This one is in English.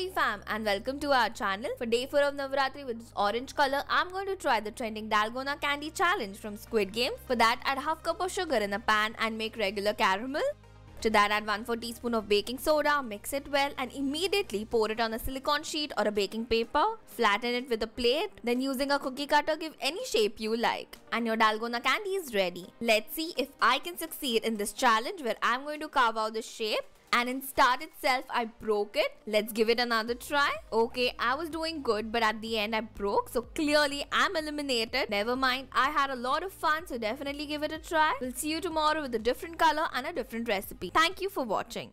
Howdy fam and welcome to our channel. For day 4 of Navratri with this orange color, I'm going to try the trending Dalgona candy challenge from Squid Game. For that, add half cup of sugar in a pan and make regular caramel. To that add 1 4 teaspoon of baking soda, mix it well and immediately pour it on a silicone sheet or a baking paper. Flatten it with a plate, then using a cookie cutter give any shape you like. And your dalgona candy is ready. Let's see if I can succeed in this challenge where I'm going to carve out the shape and in start itself I broke it. Let's give it another try. Okay, I was doing good but at the end I broke so clearly I'm eliminated. Never mind, I had a lot of fun so definitely give it a try. We'll see you tomorrow with a different color and a different recipe. Thank you for watching.